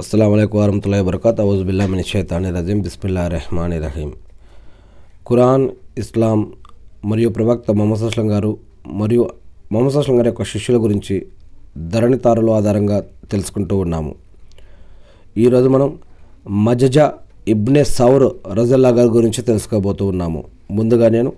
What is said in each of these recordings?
అస్సలం అయికు వరహతుల్లా వరకత్ అవుజుబిల్లామిన్ షైతాని రజీం బిస్మిల్లా రెహమాని రహీం ఖురాన్ ఇస్లాం మరియు ప్రవక్త మొహమ్మద్ అస్లం గారు మరియు మొహమ్మద్ అస్లం గారి యొక్క శిష్యుల గురించి ధరణి ఆధారంగా తెలుసుకుంటూ ఉన్నాము ఈరోజు మనం మజజ ఇబ్నే సౌర్ రజల్లా గారి గురించి తెలుసుకోబోతూ ఉన్నాము ముందుగా నేను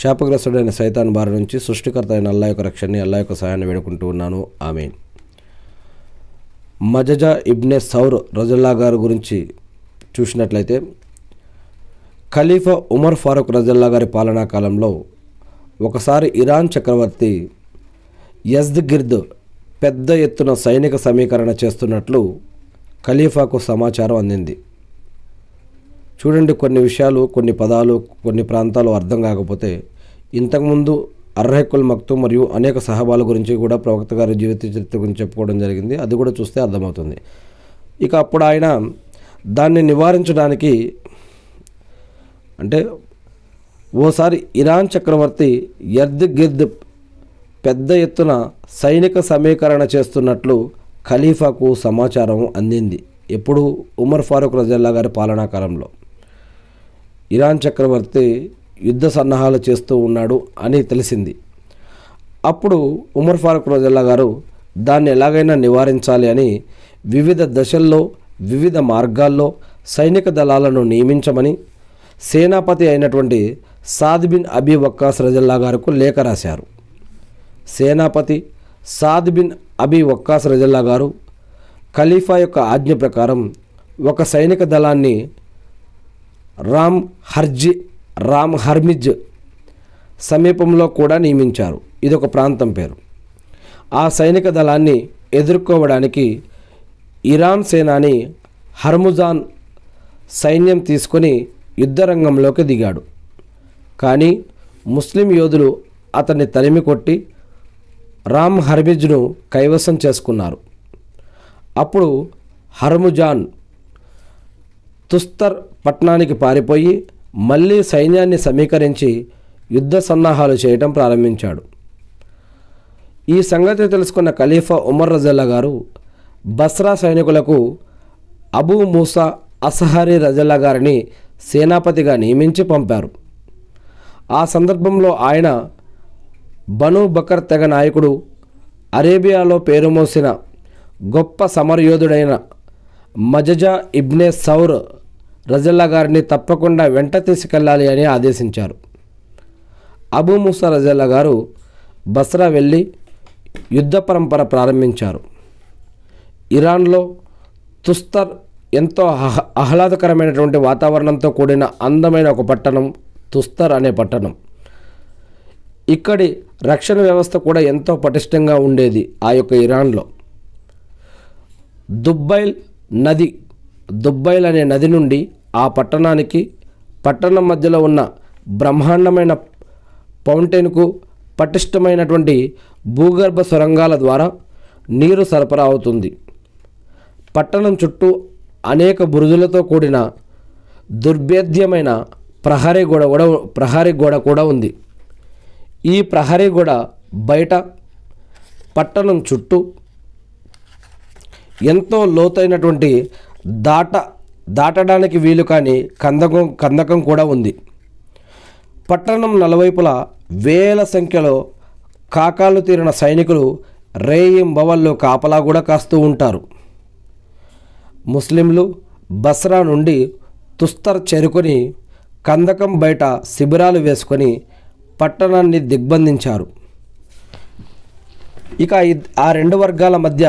శాపగ్రస్తుడైన సైతాన్ బారి నుంచి సృష్టికర్త అయిన అల్లా యొక్క రక్షణని అల్లా యొక్క సహాయాన్ని వేడుకుంటూ ఉన్నాను ఆమెన్ మజజా ఇబ్నే సౌర్ రజల్లా గారి గురించి చూసినట్లయితే ఖలీఫా ఉమర్ ఫారూక్ రజల్లా గారి పాలనా కాలంలో ఒకసారి ఇరాన్ చక్రవర్తి గిర్ద్ పెద్ద ఎత్తున సైనిక సమీకరణ చేస్తున్నట్లు ఖలీఫాకు సమాచారం అందింది చూడండి కొన్ని విషయాలు కొన్ని పదాలు కొన్ని ప్రాంతాలు అర్థం కాకపోతే ఇంతకుముందు అర్రహెక్కుల్ మక్తు మరియు అనేక సహబాల గురించి కూడా ప్రవక్త గారి జీవిత చరిత్ర గురించి చెప్పుకోవడం జరిగింది అది కూడా చూస్తే అర్థమవుతుంది ఇక అప్పుడు ఆయన దాన్ని నివారించడానికి అంటే ఓసారి ఇరాన్ చక్రవర్తి ఎర్ద్ గిర్ద్ పెద్ద ఎత్తున సైనిక సమీకరణ చేస్తున్నట్లు ఖలీఫాకు సమాచారం అందింది ఎప్పుడు ఉమర్ ఫారూక్ రజల్లా గారి పాలనా కాలంలో ఇరాన్ చక్రవర్తి యుద్ధ సన్నాహాలు చేస్తూ ఉన్నాడు అని తెలిసింది అప్పుడు ఉమర్ ఫారూక్ రోజల్లా గారు దాన్ని ఎలాగైనా నివారించాలి అని వివిధ దశల్లో వివిధ మార్గాల్లో సైనిక దళాలను నియమించమని సేనాపతి అయినటువంటి సాద్బిన్ అబీ వక్కాస్ రజల్లా గారుకు లేఖ రాశారు సేనాపతి సాద్బిన్ అబీ వక్కాస్ రజల్లా గారు ఖలీఫా యొక్క ఆజ్ఞ ప్రకారం ఒక సైనిక దళాన్ని రామ్ హర్జీ రామ్ హర్మిజ్ సమీపంలో కూడా నియమించారు ఇదొక ప్రాంతం పేరు ఆ సైనిక దళాన్ని ఎదుర్కోవడానికి ఇరాన్ సేనాని హర్ముజాన్ సైన్యం తీసుకొని యుద్ధరంగంలోకి దిగాడు కానీ ముస్లిం యోధులు అతన్ని తరిమి కొట్టి రామ్ హర్మిజ్ను కైవసం చేసుకున్నారు అప్పుడు హర్ముజాన్ తుస్తర్ పట్టణానికి పారిపోయి మళ్ళీ సైన్యాన్ని సమీకరించి యుద్ధ సన్నాహాలు చేయటం ప్రారంభించాడు ఈ సంగతి తెలుసుకున్న ఖలీఫా ఉమర్ రజల్లా గారు బస్రా సైనికులకు అబూ మూసా అసహరి రజల్లా గారిని సేనాపతిగా నియమించి పంపారు ఆ సందర్భంలో ఆయన బను బకర్ తెగ నాయకుడు అరేబియాలో పేరు మోసిన గొప్ప సమరయోధుడైన మజజా ఇబ్నే సౌర్ రజల్లా గారిని తప్పకుండా వెంట తీసుకెళ్ళాలి అని ఆదేశించారు అబూ ముసా రజల్లా గారు బస్రా వెళ్ళి యుద్ధ పరంపర ప్రారంభించారు ఇరాన్లో తుస్తర్ ఎంతో ఆహ్లాదకరమైనటువంటి వాతావరణంతో కూడిన అందమైన ఒక పట్టణం తుస్తర్ అనే పట్టణం ఇక్కడి రక్షణ వ్యవస్థ కూడా ఎంతో పటిష్టంగా ఉండేది ఆ యొక్క ఇరాన్లో దుబ్బైల్ నది దుబ్బైల్ అనే నది నుండి ఆ పట్టణానికి పట్టణం మధ్యలో ఉన్న బ్రహ్మాండమైన పౌంటైన్కు పటిష్టమైనటువంటి భూగర్భ సొరంగాల ద్వారా నీరు సరఫరా అవుతుంది పట్టణం చుట్టూ అనేక బురుజులతో కూడిన దుర్భేద్యమైన ప్రహరీ గోడ కూడా ప్రహరీ గోడ కూడా ఉంది ఈ ప్రహరీ గోడ బయట పట్టణం చుట్టూ ఎంతో లోతైనటువంటి దాట దాటడానికి వీలు కాని కందకం కందకం కూడా ఉంది పట్టణం నలువైపులా వేల సంఖ్యలో కాకాలు తీరిన సైనికులు రేయింబవల్లో కాపలా కూడా కాస్తూ ఉంటారు ముస్లింలు బస్రా నుండి తుస్తర్ చేరుకొని కందకం బయట శిబిరాలు వేసుకొని పట్టణాన్ని దిగ్బంధించారు ఇక ఆ రెండు వర్గాల మధ్య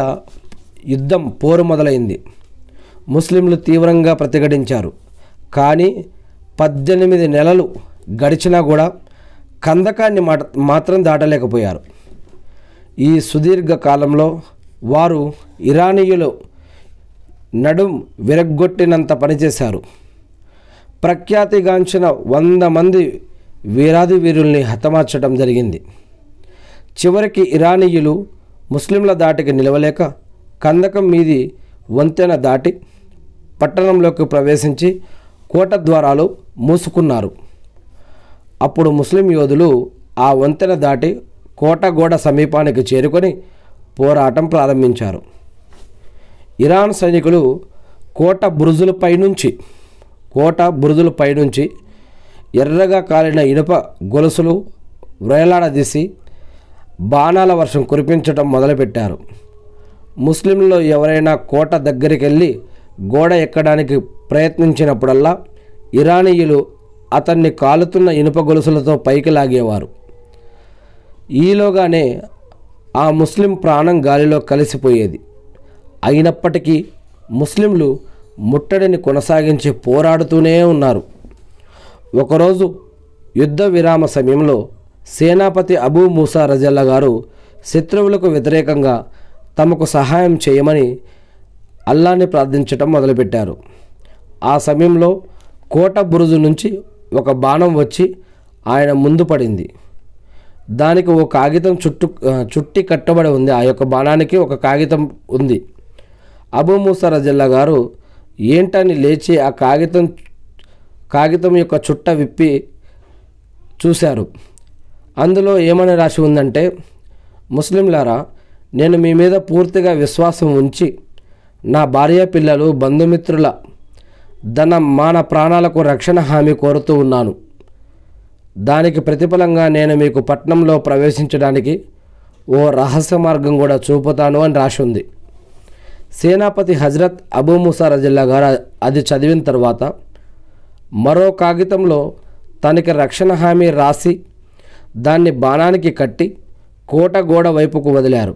యుద్ధం పోరు మొదలైంది ముస్లింలు తీవ్రంగా ప్రతిఘటించారు కానీ పద్దెనిమిది నెలలు గడిచినా కూడా కందకాన్ని మాత్రం దాటలేకపోయారు ఈ సుదీర్ఘ కాలంలో వారు ఇరానీయులు నడుం విరగ్గొట్టినంత పనిచేశారు ప్రఖ్యాతిగాంచిన వంద మంది వీరాది వీరుల్ని హతమార్చడం జరిగింది చివరికి ఇరానీయులు ముస్లింల దాటికి నిలవలేక కందకం మీది వంతెన దాటి పట్టణంలోకి ప్రవేశించి కోట ద్వారాలు మూసుకున్నారు అప్పుడు ముస్లిం యోధులు ఆ వంతెన దాటి కోటగోడ సమీపానికి చేరుకొని పోరాటం ప్రారంభించారు ఇరాన్ సైనికులు కోట బురుజులపై నుంచి కోట బురుజులపై నుంచి ఎర్రగా కాలిన ఇనుప గొలుసులు వ్రేలాడదీసి బాణాల వర్షం కురిపించడం మొదలుపెట్టారు ముస్లింలు ఎవరైనా కోట దగ్గరికి వెళ్ళి గోడ ఎక్కడానికి ప్రయత్నించినప్పుడల్లా ఇరానీయులు అతన్ని కాలుతున్న ఇనుప గొలుసులతో పైకి లాగేవారు ఈలోగానే ఆ ముస్లిం ప్రాణం గాలిలో కలిసిపోయేది అయినప్పటికీ ముస్లింలు ముట్టడిని కొనసాగించి పోరాడుతూనే ఉన్నారు ఒకరోజు యుద్ధ విరామ సమయంలో సేనాపతి అబూ మూసా రజల్లా గారు శత్రువులకు వ్యతిరేకంగా తమకు సహాయం చేయమని అల్లాన్ని ప్రార్థించటం మొదలుపెట్టారు ఆ సమయంలో కోట బురుజు నుంచి ఒక బాణం వచ్చి ఆయన ముందు పడింది దానికి ఓ కాగితం చుట్టు చుట్టి కట్టబడి ఉంది ఆ యొక్క బాణానికి ఒక కాగితం ఉంది అబూ మూసారజిల్లా గారు ఏంటని లేచి ఆ కాగితం కాగితం యొక్క చుట్ట విప్పి చూశారు అందులో ఏమని రాసి ఉందంటే ముస్లింలారా నేను మీ మీద పూర్తిగా విశ్వాసం ఉంచి నా భార్య పిల్లలు బంధుమిత్రుల ధన మాన ప్రాణాలకు రక్షణ హామీ కోరుతూ ఉన్నాను దానికి ప్రతిఫలంగా నేను మీకు పట్నంలో ప్రవేశించడానికి ఓ రహస్య మార్గం కూడా చూపుతాను అని రాసి ఉంది సేనాపతి హజరత్ అబూ ముసా రజిల్లా గారు అది చదివిన తర్వాత మరో కాగితంలో తనకి రక్షణ హామీ రాసి దాన్ని బాణానికి కట్టి కోట గోడ వైపుకు వదిలారు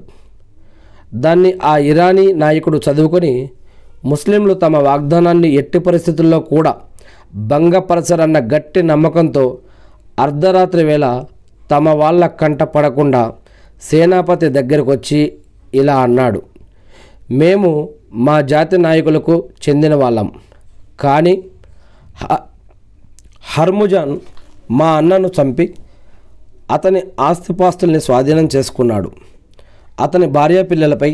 దాన్ని ఆ ఇరానీ నాయకుడు చదువుకొని ముస్లింలు తమ వాగ్దానాన్ని ఎట్టి పరిస్థితుల్లో కూడా భంగపరచరన్న గట్టి నమ్మకంతో అర్ధరాత్రి వేళ తమ వాళ్ళ కంట పడకుండా సేనాపతి దగ్గరకు వచ్చి ఇలా అన్నాడు మేము మా జాతి నాయకులకు చెందిన వాళ్ళం కానీ హర్ముజాన్ మా అన్నను చంపి అతని ఆస్తిపాస్తుల్ని స్వాధీనం చేసుకున్నాడు అతని భార్యాపిల్లలపై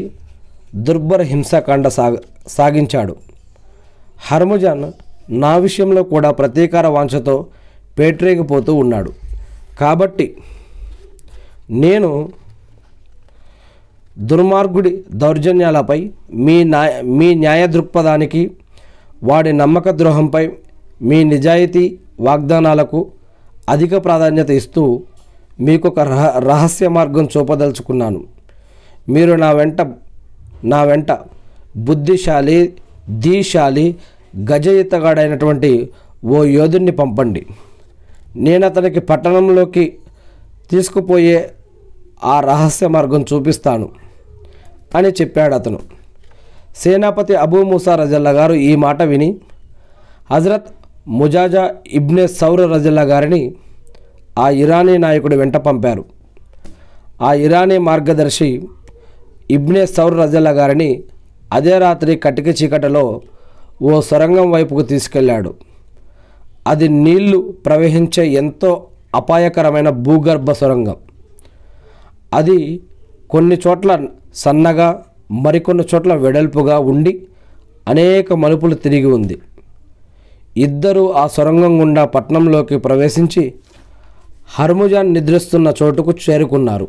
దుర్భర హింసాకాండ సాగ సాగించాడు హర్ముజాన్ నా విషయంలో కూడా ప్రతీకార వాంఛతో పేట్రేగిపోతూ ఉన్నాడు కాబట్టి నేను దుర్మార్గుడి దౌర్జన్యాలపై మీ న్యాయ మీ న్యాయ దృక్పథానికి వాడి నమ్మక ద్రోహంపై మీ నిజాయితీ వాగ్దానాలకు అధిక ప్రాధాన్యత ఇస్తూ మీకు ఒక రహస్య మార్గం చూపదలుచుకున్నాను మీరు నా వెంట నా వెంట బుద్ధిశాలి దీశాలి గజయుతగాడైనటువంటి ఓ యోధుణ్ణి పంపండి నేను అతనికి పట్టణంలోకి తీసుకుపోయే ఆ రహస్య మార్గం చూపిస్తాను అని చెప్పాడు అతను సేనాపతి అబూ మూసా రజల్లా గారు ఈ మాట విని హజరత్ ముజాజా ఇబ్నే సౌర రజల్లా గారిని ఆ ఇరానీ నాయకుడి వెంట పంపారు ఆ ఇరానీ మార్గదర్శి ఇబ్నే సౌర్ రజల్లా గారిని అదే రాత్రి కటిక చీకటలో ఓ సొరంగం వైపుకు తీసుకెళ్లాడు అది నీళ్లు ప్రవహించే ఎంతో అపాయకరమైన భూగర్భ సొరంగం అది కొన్ని చోట్ల సన్నగా మరికొన్ని చోట్ల వెడల్పుగా ఉండి అనేక మలుపులు తిరిగి ఉంది ఇద్దరు ఆ సొరంగం గుండా పట్నంలోకి ప్రవేశించి హర్ముజాన్ నిద్రిస్తున్న చోటుకు చేరుకున్నారు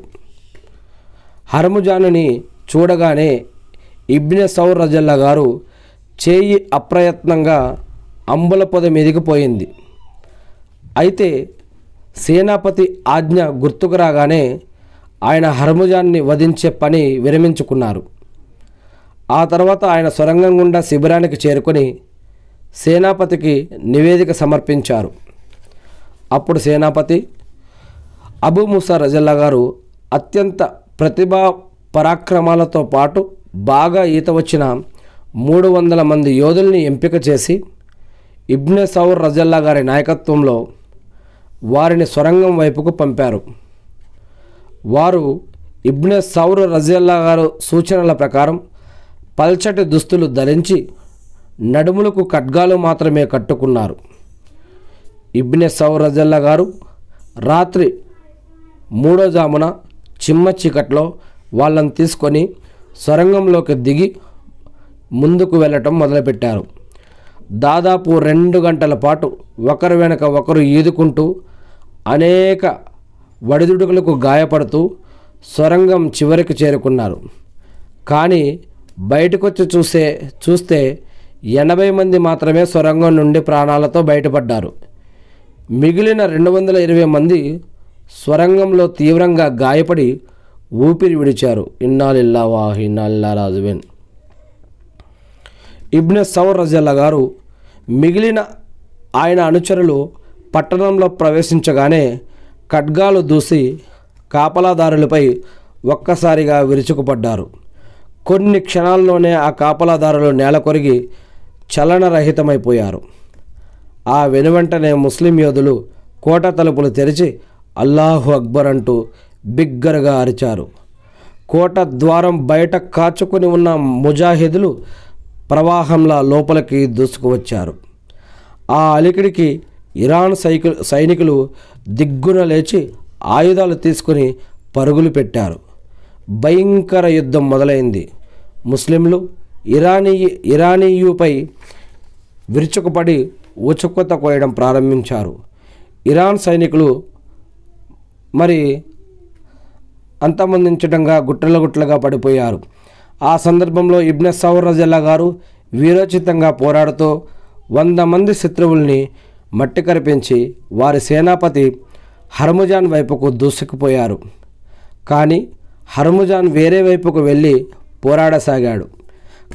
హర్ముజానుని చూడగానే ఇబ్నె సౌర్ రజల్లా గారు చేయి అప్రయత్నంగా అంబుల పొద మెదిగిపోయింది అయితే సేనాపతి ఆజ్ఞ గుర్తుకు రాగానే ఆయన హర్ముజాన్ని వధించే పని విరమించుకున్నారు ఆ తర్వాత ఆయన సొరంగం గుండా శిబిరానికి చేరుకొని సేనాపతికి నివేదిక సమర్పించారు అప్పుడు సేనాపతి అబూ ముసా రజల్లా గారు అత్యంత ప్రతిభా పరాక్రమాలతో పాటు బాగా ఈత వచ్చిన మూడు వందల మంది యోధుల్ని ఎంపిక చేసి ఇబ్నె సౌర్ రజల్లా గారి నాయకత్వంలో వారిని సొరంగం వైపుకు పంపారు వారు ఇబ్నె సౌర్ రజల్లా గారు సూచనల ప్రకారం పల్చటి దుస్తులు ధరించి నడుములకు ఖడ్గాలు మాత్రమే కట్టుకున్నారు ఇబ్నె సౌర్ రజల్లా గారు రాత్రి మూడో జామున చిమ్మ చీకట్లో వాళ్ళని తీసుకొని సొరంగంలోకి దిగి ముందుకు వెళ్ళటం మొదలుపెట్టారు దాదాపు రెండు గంటల పాటు ఒకరు వెనక ఒకరు ఈదుకుంటూ అనేక వడిదుడుకులకు గాయపడుతూ సొరంగం చివరికి చేరుకున్నారు కానీ బయటకొచ్చి చూసే చూస్తే ఎనభై మంది మాత్రమే సొరంగం నుండి ప్రాణాలతో బయటపడ్డారు మిగిలిన రెండు వందల ఇరవై మంది స్వరంగంలో తీవ్రంగా గాయపడి ఊపిరి విడిచారు ఇన్నాలిల్లా వాహ్ ఇన్నాలిల్లా రాజువేన్ ఇబ్నె సౌర్ రజల్లా గారు మిగిలిన ఆయన అనుచరులు పట్టణంలో ప్రవేశించగానే ఖడ్గాలు దూసి కాపలాదారులపై ఒక్కసారిగా విరుచుకుపడ్డారు కొన్ని క్షణాల్లోనే ఆ కాపలాదారులు నేల కొరిగి చలనరహితమైపోయారు ఆ వెనువెంటనే ముస్లిం యోధులు కోట తలుపులు తెరిచి అల్లాహు అక్బర్ అంటూ బిగ్గరగా అరిచారు కోట ద్వారం బయట కాచుకుని ఉన్న ముజాహిదులు ప్రవాహంలా లోపలికి దూసుకువచ్చారు ఆ అలికిడికి ఇరాన్ సైకు సైనికులు దిగ్గున లేచి ఆయుధాలు తీసుకుని పరుగులు పెట్టారు భయంకర యుద్ధం మొదలైంది ముస్లింలు ఇరానీ ఇరానీయుపై విరుచుకుపడి ఉచుకత కోయడం ప్రారంభించారు ఇరాన్ సైనికులు మరి అంతమందించడంగా గుట్టల గుట్టలుగా పడిపోయారు ఆ సందర్భంలో ఇబ్న సౌరజల్లా గారు వీరోచితంగా పోరాడుతూ వంద మంది శత్రువుల్ని మట్టి కరిపించి వారి సేనాపతి హర్ముజాన్ వైపుకు దూసుకుపోయారు కానీ హర్ముజాన్ వేరే వైపుకు వెళ్ళి పోరాడసాగాడు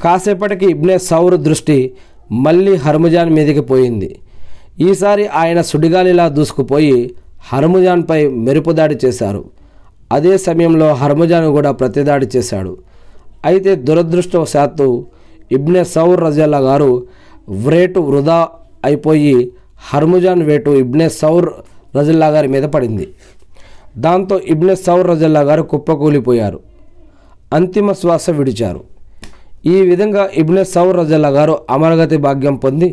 కాసేపటికి ఇబ్నే సౌర్ దృష్టి మళ్ళీ హర్ముజాన్ మీదకి పోయింది ఈసారి ఆయన సుడిగాలిలా దూసుకుపోయి హర్ముజాన్పై మెరుపుదాడి చేశారు అదే సమయంలో హర్ముజాన్ కూడా ప్రతిదాడి చేశాడు అయితే దురదృష్టవశాత్తు ఇబ్నె సౌర్ రజల్లా గారు వ్రేటు వృధా అయిపోయి హర్ముజాన్ వేటు ఇబ్నె సౌర్ రజల్లా గారి మీద పడింది దాంతో ఇబ్నె సౌర్ రజల్లా గారు కుప్పకూలిపోయారు అంతిమ శ్వాస విడిచారు ఈ విధంగా ఇబ్నె సౌర్ రజల్లా గారు అమరగతి భాగ్యం పొంది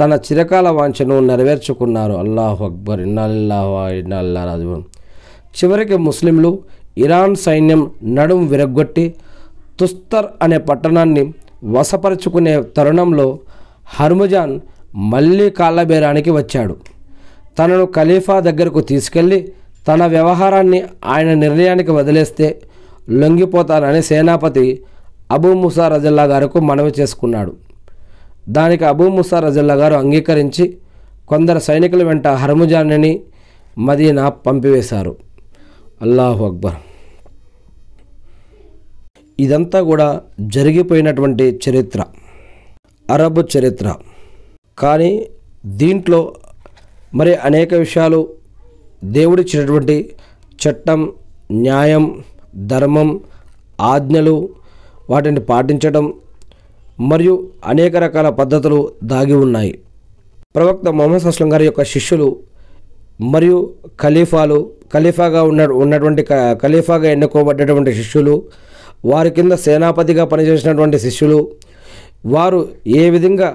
తన చిరకాల వాంఛను నెరవేర్చుకున్నారు అల్లాహు అక్బర్ ఇన్నాల్లాహు చివరికి ముస్లింలు ఇరాన్ సైన్యం నడుం విరగ్గొట్టి తుస్తర్ అనే పట్టణాన్ని వశపరుచుకునే తరుణంలో హర్ముజాన్ మళ్ళీ కాళ్ళబేరానికి వచ్చాడు తనను ఖలీఫా దగ్గరకు తీసుకెళ్ళి తన వ్యవహారాన్ని ఆయన నిర్ణయానికి వదిలేస్తే లొంగిపోతానని సేనాపతి అబూ ముసా రజల్లా గారికి మనవి చేసుకున్నాడు దానికి అబూ ముసా రజల్లా గారు అంగీకరించి కొందరు సైనికుల వెంట హర్ముజాన్ని మదీనా పంపివేశారు అల్లాహు అక్బర్ ఇదంతా కూడా జరిగిపోయినటువంటి చరిత్ర అరబ్ చరిత్ర కానీ దీంట్లో మరి అనేక విషయాలు దేవుడిచ్చినటువంటి చట్టం న్యాయం ధర్మం ఆజ్ఞలు వాటిని పాటించడం మరియు అనేక రకాల పద్ధతులు దాగి ఉన్నాయి ప్రవక్త మొహమ్మద్ అస్లం గారి యొక్క శిష్యులు మరియు ఖలీఫాలు ఖలీఫాగా ఉన్న ఉన్నటువంటి ఖలీఫాగా ఎన్నుకోబడ్డటువంటి శిష్యులు వారి కింద సేనాపతిగా పనిచేసినటువంటి శిష్యులు వారు ఏ విధంగా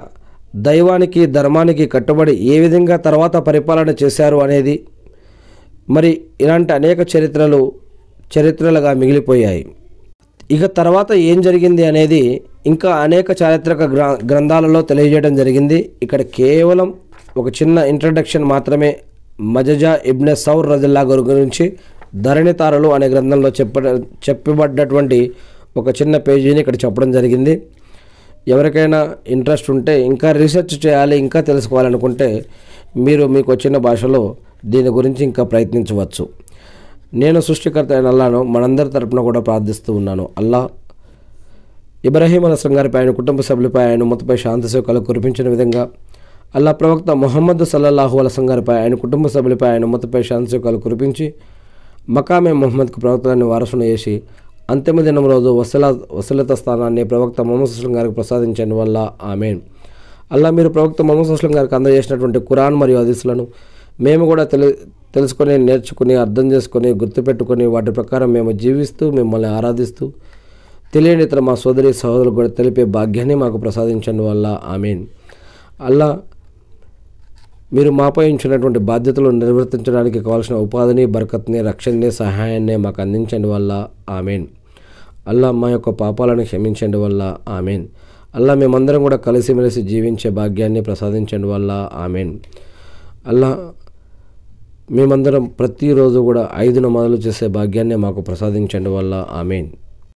దైవానికి ధర్మానికి కట్టుబడి ఏ విధంగా తర్వాత పరిపాలన చేశారు అనేది మరి ఇలాంటి అనేక చరిత్రలు చరిత్రలుగా మిగిలిపోయాయి ఇక తర్వాత ఏం జరిగింది అనేది ఇంకా అనేక చారిత్రక గ్రంథాలలో తెలియజేయడం జరిగింది ఇక్కడ కేవలం ఒక చిన్న ఇంట్రడక్షన్ మాత్రమే మజజా ఇబ్నె సౌర్ రజల్లా గారి గురించి ధరణితారులు అనే గ్రంథంలో చెప్ప చెప్పబడ్డటువంటి ఒక చిన్న పేజీని ఇక్కడ చెప్పడం జరిగింది ఎవరికైనా ఇంట్రెస్ట్ ఉంటే ఇంకా రీసెర్చ్ చేయాలి ఇంకా తెలుసుకోవాలనుకుంటే మీరు మీకు వచ్చిన భాషలో దీని గురించి ఇంకా ప్రయత్నించవచ్చు నేను సృష్టికర్త అయిన అల్లాను మనందరి తరపున కూడా ప్రార్థిస్తూ ఉన్నాను అల్లా ఇబ్రాహీం అలస్లం గారిపై ఆయన కుటుంబ సభ్యులపై ఆయన ఉమ్మతపై శాంతి శోకాలు కురిపించిన విధంగా అల్లా ప్రవక్త మొహమ్మద్ సల్లల్లాహు అలసం గారిపై ఆయన కుటుంబ సభ్యులపై ఆయన ఉమ్మతపై శాంతి శోకాలు కురిపించి మకామే మొహమ్మద్కు ప్రవక్తలను వారసును చేసి అంతిమ దినం రోజు వసల వసలత స్థానాన్ని ప్రవక్త మొహమ్మద్ సుస్లం గారికి ప్రసాదించడం వల్ల ఆమె అల్లా మీరు ప్రవక్త మొహమ్మద్ సుస్లం గారికి అందజేసినటువంటి కురాన్ మరియు హదీసులను మేము కూడా తెలి తెలుసుకొని నేర్చుకుని అర్థం చేసుకొని గుర్తుపెట్టుకొని వాటి ప్రకారం మేము జీవిస్తూ మిమ్మల్ని ఆరాధిస్తూ తెలియని ఇతర మా సోదరి సహోదరులు కూడా తెలిపే భాగ్యాన్ని మాకు ప్రసాదించండి వల్ల ఆమెన్ అల్లా మీరు మాపై ఉంచినటువంటి బాధ్యతలు నిర్వర్తించడానికి కావాల్సిన ఉపాధిని బరకత్ని రక్షణని సహాయాన్ని మాకు అందించండి వల్ల ఆమెన్ అల్లా మా యొక్క పాపాలను క్షమించండి వల్ల ఆమెన్ అల్లా మేమందరం కూడా కలిసిమెలిసి జీవించే భాగ్యాన్ని ప్రసాదించండి వల్ల ఆమెన్ అల్లా మేమందరం ప్రతిరోజు కూడా ఐదు నమాజులు చేసే భాగ్యాన్ని మాకు ప్రసాదించండి వల్ల ఆమెన్